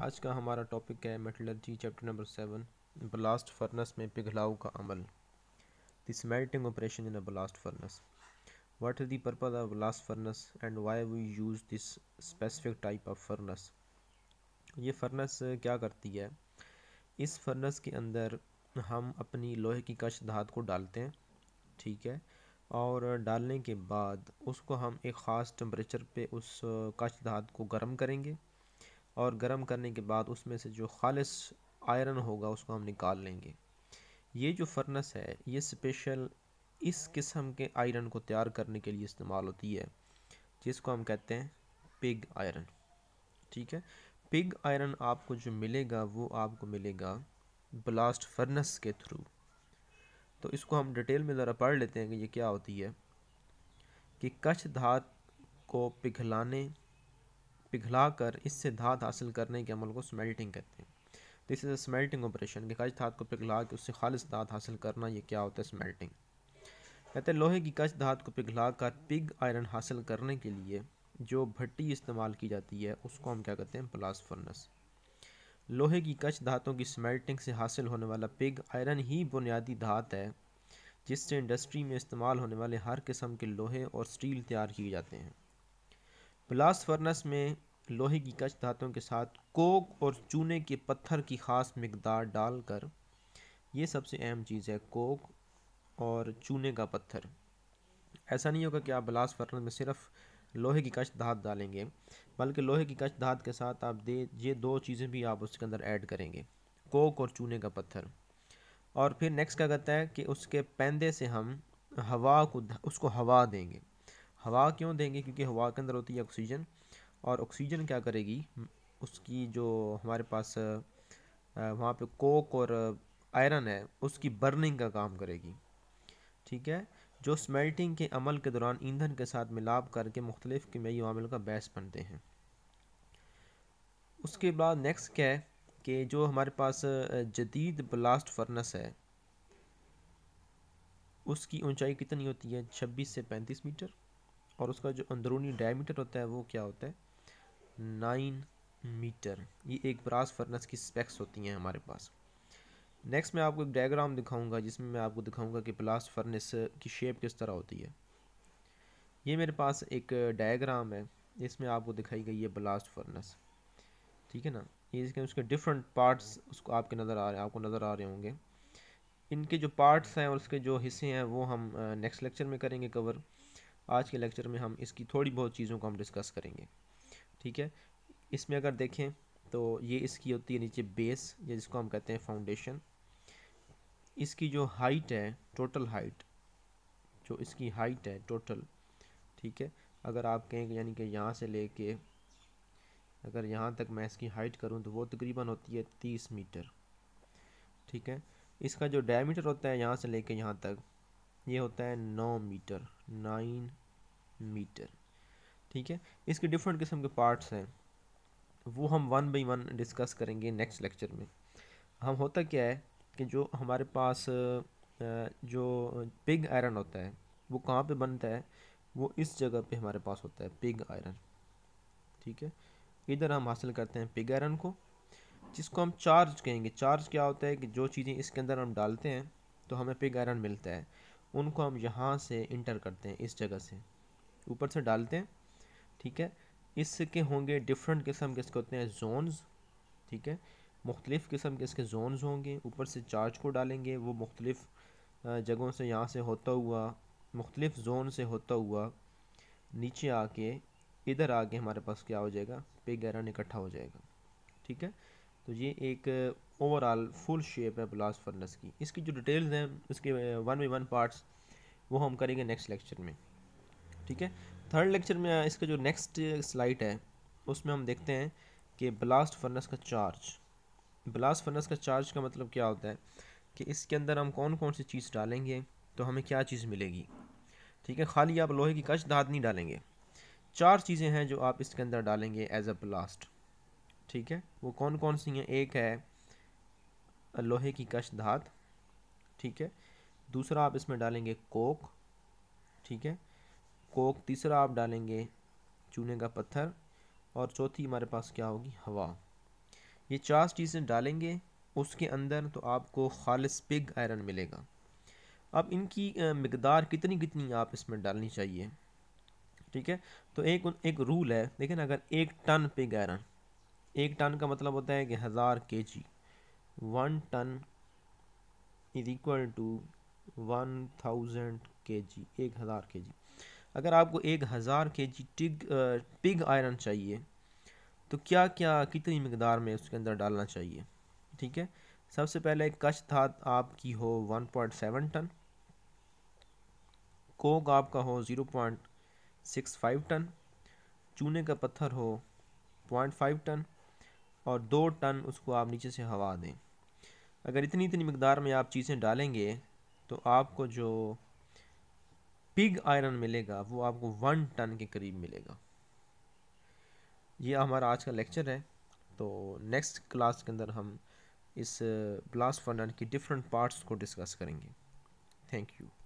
आज का हमारा टॉपिक है metallurgy chapter number seven blast furnace में पिघलाव का अमल the smelting operation in a blast furnace what is the purpose of blast furnace and why we use this specific type of furnace ये furnace क्या करती है इस फर्नेस के अंदर हम अपनी लोहे की कश धात को डालते हैं ठीक है और डालने के बाद उसको हम एक ख़ास टेम्परेचर पे उस कश धात को गर्म करेंगे और गर्म करने के बाद उसमें से जो खालिस आयरन होगा उसको हम निकाल लेंगे ये जो फर्नेस है ये स्पेशल इस किस्म के आयरन को तैयार करने के लिए इस्तेमाल होती है जिसको हम कहते हैं पिग आयरन ठीक है पिग आयरन आपको जो मिलेगा वो आपको मिलेगा ब्लास्ट फर्नेस के थ्रू तो इसको हम डिटेल में ज़रा पढ़ लेते हैं कि ये क्या होती है कि कच्छ धात को पिघलाने पिघला कर इससे धात हासिल करने के अमल को स्मेल्टिंग कहते हैं this is a smelting operation कि कच धात को पिघला के उससे खालिश धात हासिल करना ये क्या होता है स्मेल्टिंग कहते हैं लोहे की कच धात को पिघला कर पिग आयरन हासिल करने के लिए जो भट्टी इस्तेमाल की जाती है उसको हम क्या कहते हैं ब्लास्ट फर्नस लोहे की कच धातों की स्मेल्टिंग से हासिल होने वाला पिग आयरन ही बुनियादी धात है जिससे इंडस्ट्री में इस्तेमाल होने वाले हर किस्म के लोहे और स्टील तैयार किए जाते हैं ब्लास्ट फर्नस में लोहे की कच धातुओं के साथ कोक और चूने के पत्थर की ख़ास मकदार डालकर ये सबसे अहम चीज़ है कोक और चूने का पत्थर ऐसा नहीं होगा कि आप ब्लास्ट फर्नस में सिर्फ लोहे की कच धात डालेंगे बल्कि लोहे की कच धात के साथ आप दे ये दो चीज़ें भी आप उसके अंदर ऐड करेंगे कोक और चूने का पत्थर और फिर नेक्स्ट क्या कहता है कि उसके पैंदे से हम हवा को उसको हवा देंगे हवा क्यों देंगे क्योंकि हवा के अंदर होती है ऑक्सीजन और ऑक्सीजन क्या करेगी उसकी जो हमारे पास वहाँ पे कोक और आयरन है उसकी बर्निंग का काम करेगी ठीक है जो स्मेल्टिंग के अमल के दौरान ईंधन के साथ मिलाप करके मुख्तलिफ़ कीमियाई मामलों का बैस बनते हैं उसके बाद नेक्स्ट क्या है कि जो हमारे पास जदीद ब्लास्ट फर्नस है उसकी ऊंचाई कितनी होती है 26 से 35 मीटर और उसका जो अंदरूनी डायमीटर होता है वो क्या होता है नाइन मीटर ये एक ब्रास फर्नेस की स्पेक्स होती हैं हमारे पास नेक्स्ट मैं आपको एक डायग्राम दिखाऊंगा जिसमें मैं आपको दिखाऊंगा कि ब्लास्ट फर्नेस की शेप किस तरह होती है ये मेरे पास एक डायग्राम है इसमें आपको दिखाई गई है ब्लास्ट फर्नेस ठीक है ना ये इसके उसके डिफरेंट पार्ट्स उसको आपके नज़र आ रहे हैं आपको नज़र आ रहे होंगे इनके जो पार्ट्स हैं और उसके जो हिस्से हैं वो हम नेक्स्ट लेक्चर में करेंगे कवर आज के लेक्चर में हम इसकी थोड़ी बहुत चीज़ों को हम डिस्कस करेंगे ठीक है इसमें अगर देखें तो ये इसकी होती है नीचे बेस या जिसको हम कहते हैं फाउंडेशन इसकी जो हाइट है टोटल हाइट जो इसकी हाइट है टोटल ठीक है अगर आप कहें यानी कि यहाँ से ले कर अगर यहाँ तक मैं इसकी हाइट करूँ तो वो तकरीबन होती है तीस मीटर ठीक है इसका जो डायमीटर होता है यहाँ से लेके यहाँ तक ये यह होता है नौ मीटर नाइन मीटर ठीक है इसके डिफरेंट किस्म के पार्ट्स हैं वो हम वन बाई वन डिस्कस करेंगे नेक्स्ट लेक्चर में हम होता क्या है कि जो हमारे पास जो पिग आयरन होता है वो कहाँ पे बनता है वो इस जगह पे हमारे पास होता है पिग आयरन ठीक है इधर हम हासिल करते हैं पिग आयरन को जिसको हम चार्ज कहेंगे चार्ज क्या होता है कि जो चीज़ें इसके अंदर हम डालते हैं तो हमें पिग आयरन मिलता है उनको हम यहाँ से इंटर करते हैं इस जगह से ऊपर से डालते हैं ठीक है इसके होंगे डिफरेंट किस्म के इसके होते हैं जोन्स ठीक है मुख्तलिफ़ किस्म के इसके जोन्स होंगे ऊपर से चार्ज को डालेंगे वो मुख्तलिफ़ जगहों से यहाँ से होता हुआ मुख्तलिफ़ जोन से होता हुआ नीचे आके इधर आके हमारे पास क्या हो जाएगा पे एरन इकट्ठा हो जाएगा ठीक है तो ये एक ओवरऑल फुल शेप है ब्लास्ट फर्नेस की इसकी जो डिटेल्स हैं इसके वन बाई वन पार्ट्स वो हम करेंगे नेक्स्ट लेक्चर में ठीक है थर्ड लेक्चर में uh, इसका जो नेक्स्ट स्लाइड uh, है उसमें हम देखते हैं कि ब्लास्ट फर्नेस का चार्ज ब्लास्ट फर्नेस का चार्ज का मतलब क्या होता है कि इसके अंदर हम कौन कौन सी चीज़ डालेंगे तो हमें क्या चीज़ मिलेगी ठीक है खाली आप लोहे की कश धात नहीं डालेंगे चार चीज़ें हैं जो आप इसके अंदर डालेंगे एज अ ब्लास्ट ठीक है वो कौन कौन सी हैं एक है लोहे की कश धात ठीक है दूसरा आप इसमें डालेंगे कोक ठीक है कोक तीसरा आप डालेंगे चूने का पत्थर और चौथी हमारे पास क्या होगी हवा ये चार चीज़ें डालेंगे उसके अंदर तो आपको खालिस पिग आयरन मिलेगा अब इनकी मकदार कितनी कितनी आप इसमें डालनी चाहिए ठीक है तो एक एक रूल है लेकिन अगर एक टन पिग आयरन एक टन का मतलब होता है कि हज़ार K G one ton is equal to one thousand K G एक हज़ार के जी अगर आपको एक हज़ार के जी टिग पिग आयरन चाहिए तो क्या क्या कितनी मकदार में उसके अंदर डालना चाहिए ठीक है सबसे पहले कश धात आपकी हो one point seven ton coke आपका हो zero point six five ton चूने का पत्थर हो पॉइंट फाइव टन और दो टन उसको आप नीचे से हवा दें अगर इतनी इतनी मकदार में आप चीज़ें डालेंगे तो आपको जो पिग आयरन मिलेगा वो आपको वन टन के करीब मिलेगा ये हमारा आज का लेक्चर है तो नेक्स्ट क्लास के अंदर हम इस ब्लास्ट फंडन की डिफरेंट पार्ट्स को डिस्कस करेंगे थैंक यू